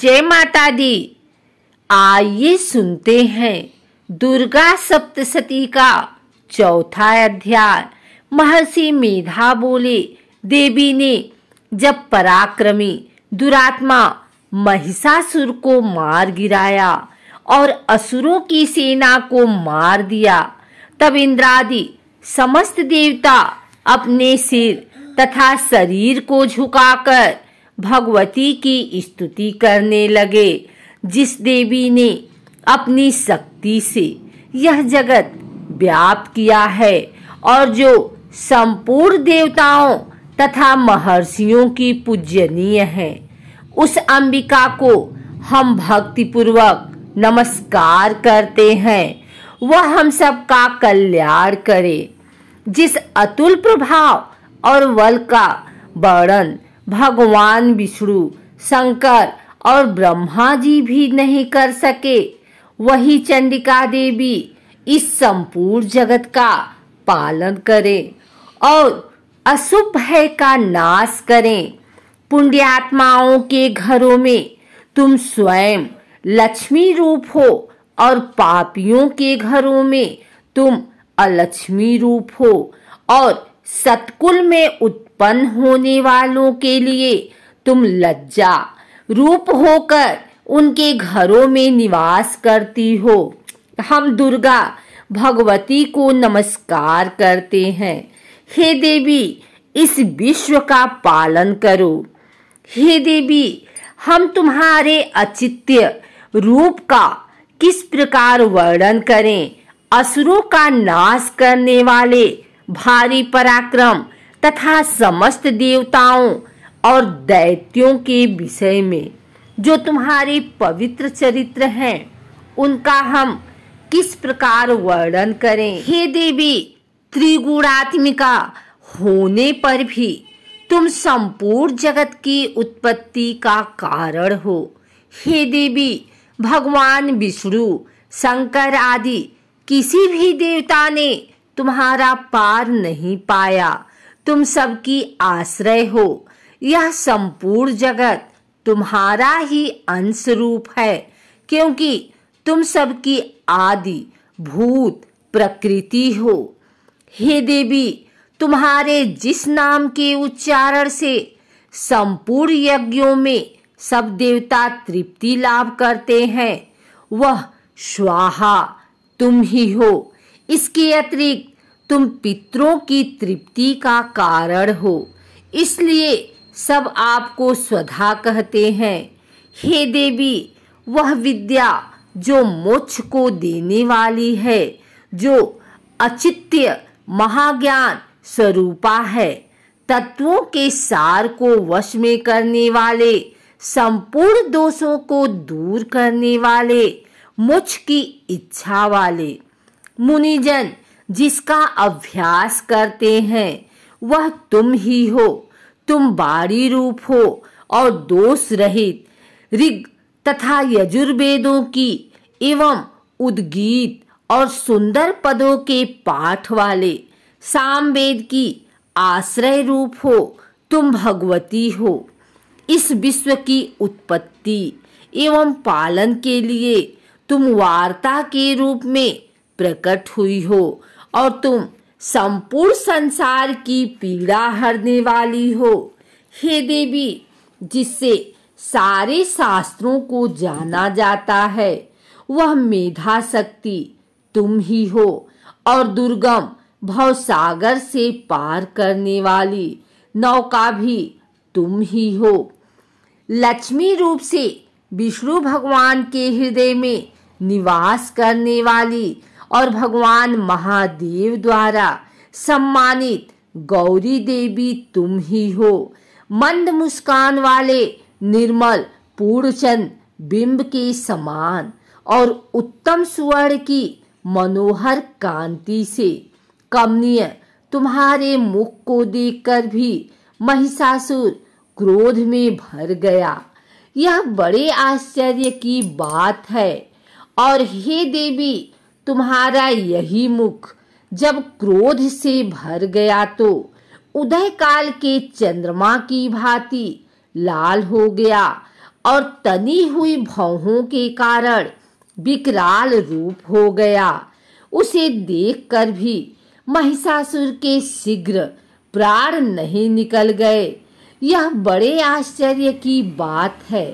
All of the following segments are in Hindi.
जय माता दी आइए सुनते हैं दुर्गा सप्तशती का चौथा अध्याय महर्षि मेधा बोले देवी ने जब पराक्रमी दुरात्मा महिषासुर को मार गिराया और असुरों की सेना को मार दिया तब इंद्रादि समस्त देवता अपने सिर तथा शरीर को झुकाकर भगवती की स्तुति करने लगे जिस देवी ने अपनी शक्ति से यह जगत व्याप्त किया है और जो संपूर्ण देवताओं तथा महर्षियों की पूजनीय है उस अंबिका को हम भक्तिपूर्वक नमस्कार करते हैं वह हम सबका कल्याण करे जिस अतुल प्रभाव और वल का वर्णन भगवान विष्णु शंकर और ब्रह्मा जी भी नहीं कर सके वही चंडिका देवी इस संपूर्ण जगत का पालन करें और अशुभ भय का नाश करें पुण्यात्माओं के घरों में तुम स्वयं लक्ष्मी रूप हो और पापियों के घरों में तुम अलक्ष्मी रूप हो और सतकुल में उत्पन्न उत्पन्न होने वालों के लिए तुम लज्जा रूप होकर उनके घरों में निवास करती हो हम दुर्गा भगवती को नमस्कार करते हैं हे देवी इस विश्व का पालन करो हे देवी हम तुम्हारे अचित्य रूप का किस प्रकार वर्णन करें असुरों का नाश करने वाले भारी पराक्रम तथा समस्त देवताओं और दैत्यों के विषय में जो तुम्हारे पवित्र चरित्र हैं उनका हम किस प्रकार वर्णन करें हे देवी त्रिगुणात्मिका होने पर भी तुम संपूर्ण जगत की उत्पत्ति का कारण हो हे देवी भगवान विष्णु शंकर आदि किसी भी देवता ने तुम्हारा पार नहीं पाया तुम सबकी आश्रय हो यह संपूर्ण जगत तुम्हारा ही अंश रूप है क्योंकि तुम सबकी आदि भूत प्रकृति हो हे देवी तुम्हारे जिस नाम के उच्चारण से संपूर्ण यज्ञों में सब देवता तृप्ति लाभ करते हैं वह स्वाहा तुम ही हो इसके अतिरिक्त तुम पितरों की तृप्ति का कारण हो इसलिए सब आपको स्वधा कहते हैं हे देवी वह विद्या जो मोक्ष को देने वाली है जो अचित्य महाज्ञान स्वरूपा है तत्वों के सार को वश में करने वाले संपूर्ण दोषों को दूर करने वाले मुझ की इच्छा वाले मुनिजन जिसका अभ्यास करते हैं वह तुम ही हो तुम बाड़ी रूप हो और दोष रहित ऋग तथा यजुर्वेदों की एवं उद्गीत और सुंदर पदों के पाठ वाले सामवेद की आश्रय रूप हो तुम भगवती हो इस विश्व की उत्पत्ति एवं पालन के लिए तुम वार्ता के रूप में प्रकट हुई हो और तुम संपूर्ण संसार की पीड़ा हरने वाली हो हे देवी जिससे सारे शास्त्रों को जाना जाता है वह मेधा शक्ति तुम ही हो और दुर्गम भव सागर से पार करने वाली नौका भी तुम ही हो लक्ष्मी रूप से विष्णु भगवान के हृदय में निवास करने वाली और भगवान महादेव द्वारा सम्मानित गौरी देवी तुम ही हो मंद मुस्कान वाले निर्मल पूर्णचंद बिंब के समान और उत्तम सुवर्ण की मनोहर कांति से कमनीय तुम्हारे मुख को देखकर भी महिषासुर क्रोध में भर गया यह बड़े आश्चर्य की बात है और हे देवी तुम्हारा यही मुख जब क्रोध से भर गया तो उदय काल के चंद्रमा की भांति लाल हो गया और तनी हुई भौहों के कारण विकराल रूप हो गया उसे देखकर भी महिषासुर के शीघ्र प्राण नहीं निकल गए यह बड़े आश्चर्य की बात है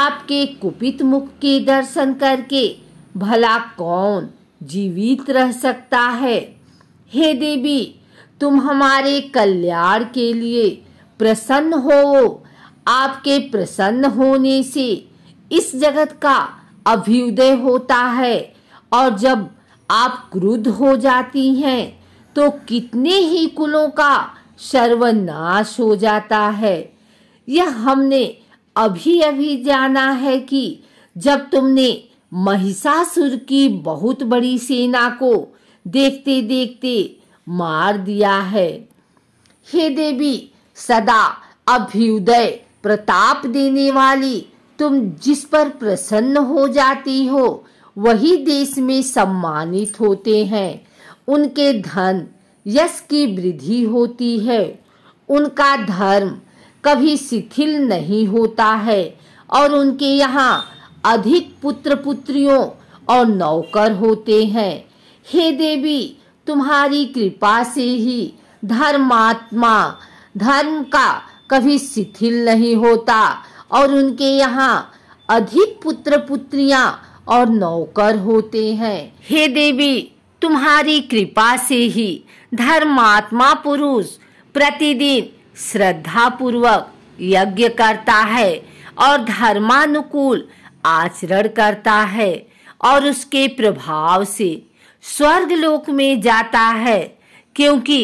आपके कुपित मुख के दर्शन करके भला कौन जीवित रह सकता है हे देवी तुम हमारे कल्याण के लिए प्रसन्न हो आपके प्रसन्न होने से इस जगत का अभ्युदय होता है और जब आप क्रुद्ध हो जाती हैं तो कितने ही कुलों का सर्वनाश हो जाता है यह हमने अभी अभी जाना है कि जब तुमने महिषासुर की बहुत बड़ी सेना को देखते देखते मार दिया है हे देवी सदा अभ्युदय प्रताप देने वाली तुम जिस पर प्रसन्न हो जाती हो वही देश में सम्मानित होते हैं उनके धन यश की वृद्धि होती है उनका धर्म कभी शिथिल नहीं होता है और उनके यहाँ अधिक पुत्र पुत्रियों और नौकर होते हैं हे देवी तुम्हारी कृपा से ही धर्मात्मा धर्म का कभी शिथिल नहीं होता और उनके यहाँ अधिक पुत्र पुत्रियाँ और नौकर होते हैं हे देवी तुम्हारी कृपा से ही धर्मात्मा पुरुष प्रतिदिन श्रद्धा पूर्वक यज्ञ करता है और धर्मानुकूल आचरण करता है और उसके प्रभाव से स्वर्ग लोक में जाता है क्योंकि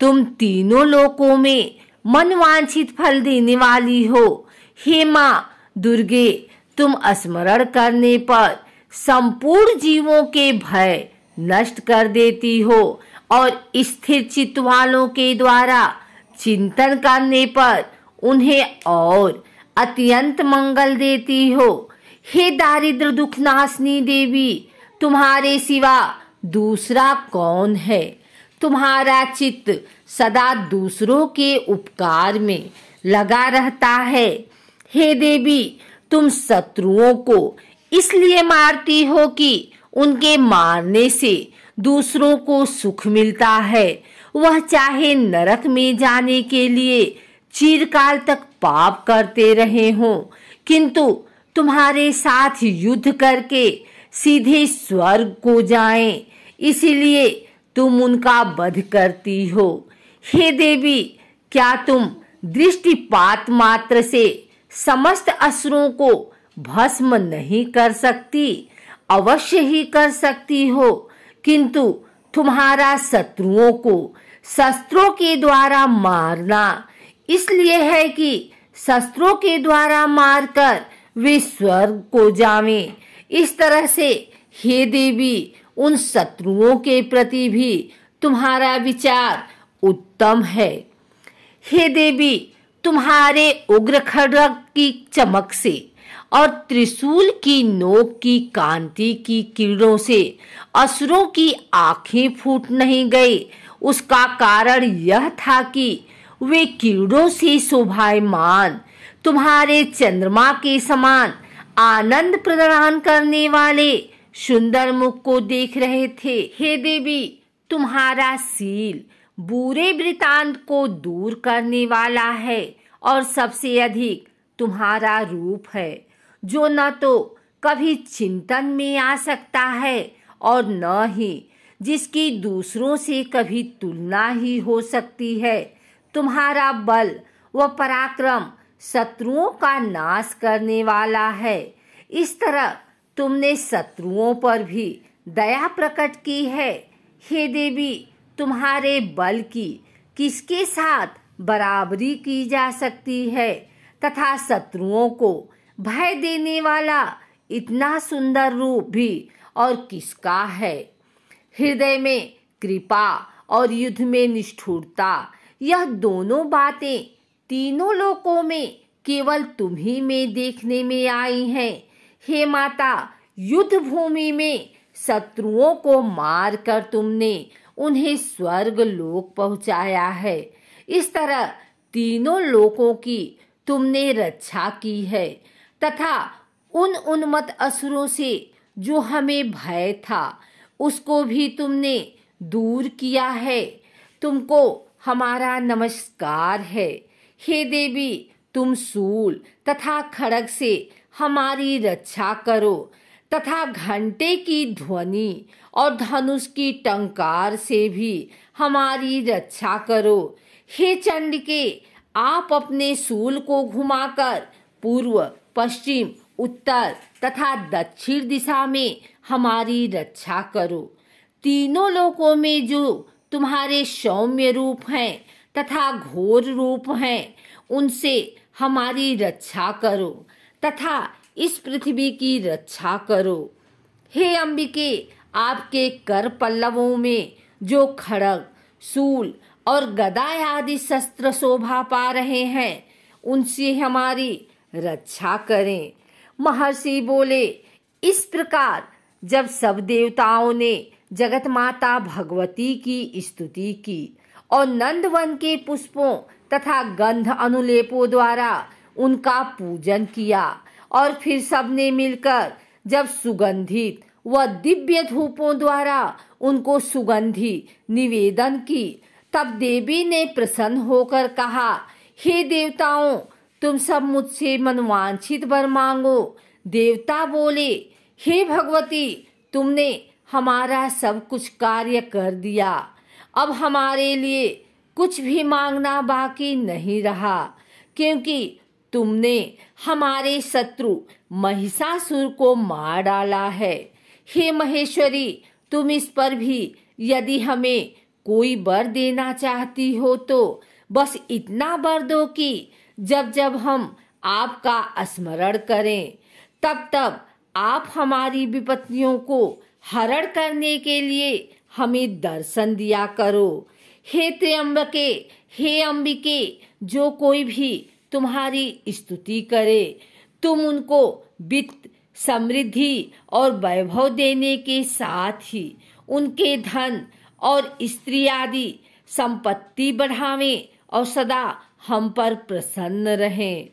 तुम तीनों लोकों में मनवांछित फल देने वाली हो हे माँ दुर्गे तुम स्मरण करने पर संपूर्ण जीवों के भय नष्ट कर देती हो और स्थिर चित्त वालों के द्वारा चिंतन करने पर उन्हें और अत्यंत मंगल देती हो हे दारिद्र दुख नाशनी देवी तुम्हारे सिवा दूसरा कौन है तुम्हारा चित्त सदा दूसरों के उपकार में लगा रहता है हे देवी तुम शत्रुओं को इसलिए मारती हो कि उनके मारने से दूसरों को सुख मिलता है वह चाहे नरक में जाने के लिए चिरकाल तक पाप करते रहे हों किंतु तुम्हारे साथ युद्ध करके सीधे स्वर्ग को जाएं इसीलिए तुम उनका वध करती हो हे देवी क्या तुम दृष्टिपात मात्र से समस्त असुरों को भस्म नहीं कर सकती अवश्य ही कर सकती हो किंतु तुम्हारा शत्रुओं को शस्त्रों के द्वारा मारना इसलिए है कि शस्त्रों के द्वारा मारकर वे स्वर्ग को जावे इस तरह से हे देवी उन शत्रुओं के प्रति भी तुम्हारा विचार उत्तम है हे देवी तुम्हारे उग्र खड़ग की चमक से और त्रिशूल की नोक की कांति की किरणों से असुरों की आंखें फूट नहीं गई उसका कारण यह था कि वे किरणों से शोभायमान तुम्हारे चंद्रमा के समान आनंद प्रदान करने वाले सुंदर मुख को देख रहे थे हे देवी तुम्हारा सील बुरे वृतांत को दूर करने वाला है और सबसे अधिक तुम्हारा रूप है जो न तो कभी चिंतन में आ सकता है और न ही जिसकी दूसरों से कभी तुलना ही हो सकती है तुम्हारा बल व पराक्रम शत्रुओं का नाश करने वाला है इस तरह तुमने शत्रुओं पर भी दया प्रकट की है हे देवी तुम्हारे बल की किसके साथ बराबरी की जा सकती है तथा शत्रुओं को भय देने वाला इतना सुंदर रूप भी और किसका है हृदय में कृपा और युद्ध में निष्ठुरता यह दोनों बातें तीनों लोकों में केवल तुम्ही में देखने में आई हैं हे माता युद्ध भूमि में शत्रुओं को मार कर तुमने उन्हें स्वर्ग लोक पहुंचाया है इस तरह तीनों लोकों की तुमने रक्षा की है तथा उन उन्मत असुरों से जो हमें भय था उसको भी तुमने दूर किया है तुमको हमारा नमस्कार है हे देवी तुम सूल तथा खड़ग से हमारी रक्षा करो तथा घंटे की ध्वनि और धनुष की टंकार से भी हमारी रक्षा करो हे चंड के आप अपने सूल को घुमाकर पूर्व पश्चिम उत्तर तथा दक्षिण दिशा में हमारी रक्षा करो तीनों लोकों में जो तुम्हारे सौम्य रूप हैं तथा घोर रूप हैं उनसे हमारी रक्षा करो तथा इस पृथ्वी की रक्षा करो हे अंबिके आपके कर पल्लवों में जो खड़ग सूल और गदा आदि शस्त्र शोभा पा रहे हैं उनसे हमारी रक्षा करें महर्षि बोले इस प्रकार जब सब देवताओं ने जगत माता भगवती की स्तुति की और नंदवन के पुष्पों तथा गंध अनुलेपों द्वारा उनका पूजन किया और फिर सबने मिलकर जब सुगंधित व दिव्य धूपों द्वारा उनको सुगंधि निवेदन की तब देवी ने प्रसन्न होकर कहा हे देवताओं तुम सब मुझसे मनवांछित वर मांगो देवता बोले हे भगवती तुमने हमारा सब कुछ कार्य कर दिया अब हमारे लिए कुछ भी मांगना बाकी नहीं रहा क्योंकि तुमने हमारे शत्रु महिषासुर को मार डाला है हे महेश्वरी तुम इस पर भी यदि हमें कोई बर देना चाहती हो तो बस इतना बर दो कि जब जब हम आपका स्मरण करें तब तब आप हमारी विपत्तियों को हरण करने के लिए हमें दर्शन दिया करो हे त्र्यंबके हे अंबिके जो कोई भी तुम्हारी स्तुति करे तुम उनको वित्त समृद्धि और वैभव देने के साथ ही उनके धन और स्त्री आदि संपत्ति बढ़ावे और सदा हम पर प्रसन्न रहें